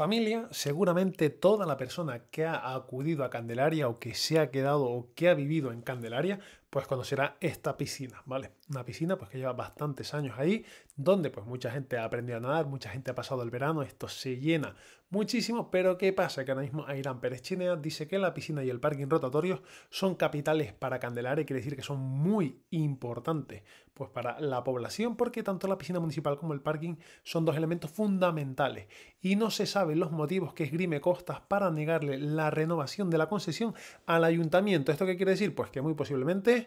familia, seguramente toda la persona que ha acudido a Candelaria o que se ha quedado o que ha vivido en Candelaria pues conocerá esta piscina, ¿vale? Una piscina pues que lleva bastantes años ahí, donde pues mucha gente ha aprendido a nadar, mucha gente ha pasado el verano, esto se llena muchísimo, pero ¿qué pasa? Que ahora mismo Airán Pérez Chinea dice que la piscina y el parking rotatorio son capitales para Candelaria, quiere decir que son muy importantes pues para la población, porque tanto la piscina municipal como el parking son dos elementos fundamentales y no se saben los motivos que esgrime Costas para negarle la renovación de la concesión al ayuntamiento. ¿Esto qué quiere decir? Pues que muy posiblemente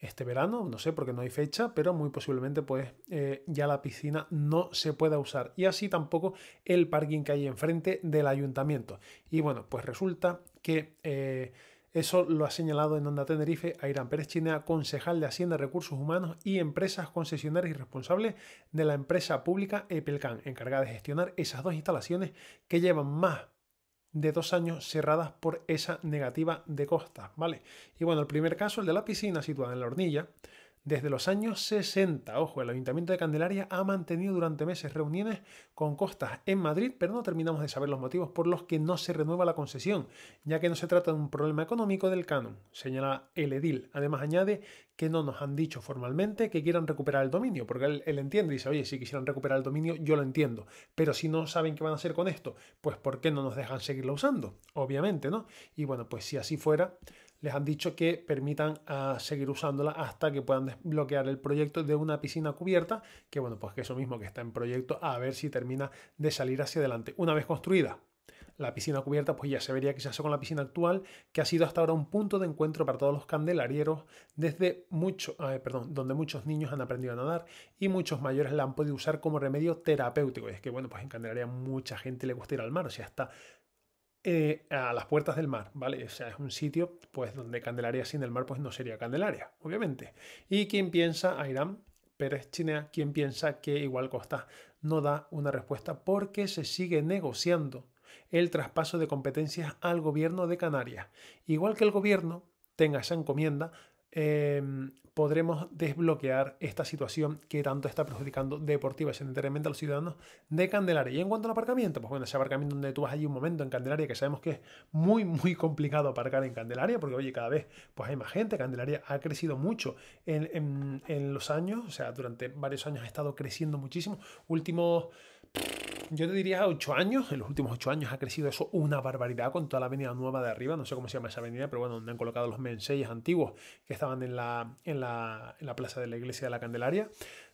este verano, no sé porque no hay fecha, pero muy posiblemente pues eh, ya la piscina no se pueda usar y así tampoco el parking que hay enfrente del ayuntamiento. Y bueno, pues resulta que... Eh, eso lo ha señalado en Onda Tenerife Airán Pérez Chinea, concejal de Hacienda, Recursos Humanos y Empresas Concesionarias y responsables de la empresa pública Epelcan, encargada de gestionar esas dos instalaciones que llevan más de dos años cerradas por esa negativa de costas, ¿vale? Y bueno, el primer caso, el de la piscina situada en la hornilla, desde los años 60, ojo, el Ayuntamiento de Candelaria ha mantenido durante meses reuniones con Costas en Madrid, pero no terminamos de saber los motivos por los que no se renueva la concesión, ya que no se trata de un problema económico del canon, señala el edil. Además añade que no nos han dicho formalmente que quieran recuperar el dominio, porque él, entiende y dice, oye, si quisieran recuperar el dominio, yo lo entiendo, pero si no saben qué van a hacer con esto, pues ¿por qué no nos dejan seguirlo usando? Obviamente, ¿no? Y bueno, pues si así fuera, les han dicho que permitan ah, seguir usándola hasta que puedan desbloquear el proyecto de una piscina cubierta, que bueno, pues que eso mismo que está en proyecto, a ver si termina de salir hacia adelante. Una vez construida, la piscina cubierta, pues ya se vería que hace con la piscina actual, que ha sido hasta ahora un punto de encuentro para todos los candelarieros, desde mucho, ah, eh, perdón, donde muchos niños han aprendido a nadar y muchos mayores la han podido usar como remedio terapéutico. Y es que, bueno, pues en Candelaria mucha gente le gusta ir al mar, o sea, está eh, a las puertas del mar, ¿vale? O sea, es un sitio, pues, donde Candelaria sin el mar, pues no sería Candelaria, obviamente. Y quién piensa, Irán Pérez Chinea, quien piensa que igual Costa no da una respuesta porque se sigue negociando el traspaso de competencias al gobierno de Canarias. Igual que el gobierno tenga esa encomienda, eh, podremos desbloquear esta situación que tanto está perjudicando deportiva y a los ciudadanos de Candelaria. Y en cuanto al aparcamiento, pues bueno, ese aparcamiento donde tú vas allí un momento en Candelaria, que sabemos que es muy, muy complicado aparcar en Candelaria, porque oye, cada vez pues hay más gente, Candelaria ha crecido mucho en, los años, o sea, durante varios años ha estado creciendo muchísimo. Últimos yo te diría 8 años, en los últimos 8 años ha crecido eso una barbaridad con toda la avenida nueva de arriba, no sé cómo se llama esa avenida, pero bueno, donde han colocado los mensajes antiguos que estaban en la, en la plaza de la iglesia de la Candelaria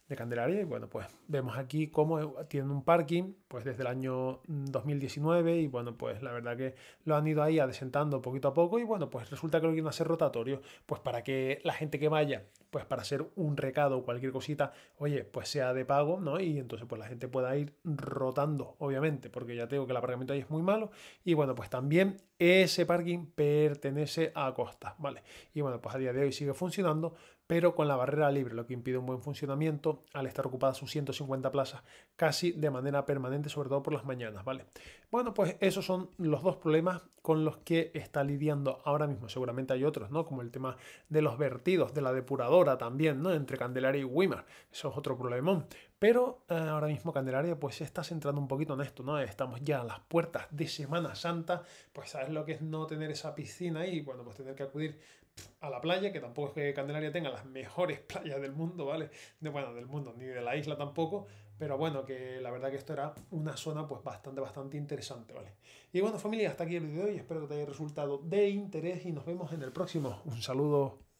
de Candelaria. Y bueno, pues vemos aquí cómo tienen un parking, pues desde el año 2019 mm, y bueno, pues la verdad que lo han ido ahí adesentando poquito a poco y bueno, pues resulta que lo quieren hacer rotatorio, pues para que la gente que vaya, pues para hacer un recado o cualquier cosita, oye, pues sea de pago, ¿no? Y entonces pues la gente pueda ir rotando, obviamente, porque ya tengo que el aparcamiento ahí es muy malo y bueno, pues también ese parking pertenece a Costa, ¿vale? Y bueno, pues a día de hoy sigue funcionando, pero con la barrera libre, lo que impide un buen funcionamiento al estar ocupadas sus 150 plazas casi de manera permanente, sobre todo por las mañanas, ¿vale? Bueno, pues esos son los dos problemas con los que está lidiando ahora mismo. Seguramente hay otros, ¿no? Como el tema de los vertidos, de la depuradora también, ¿no? Entre Candelaria y Wimar. Eso es otro problemón. Pero eh, ahora mismo Candelaria pues se está centrando un poquito en esto, ¿no? Estamos ya a las puertas de Semana Santa, pues ver lo que es no tener esa piscina y bueno, pues tener que acudir a la playa, que tampoco es que Candelaria tenga las mejores playas del mundo, ¿vale? bueno, del mundo, ni de la isla tampoco, pero bueno, que la verdad que esto era una zona pues bastante, bastante interesante, ¿vale? Y bueno, familia, hasta aquí el video y espero que te haya resultado de interés y nos vemos en el próximo. Un saludo.